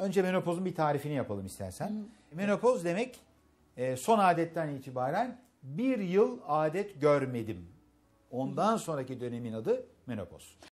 Önce menopozun bir tarifini yapalım istersen. Hı. Menopoz demek e, son adetten itibaren bir yıl adet görmedim. Ondan sonraki dönemin adı menopoz.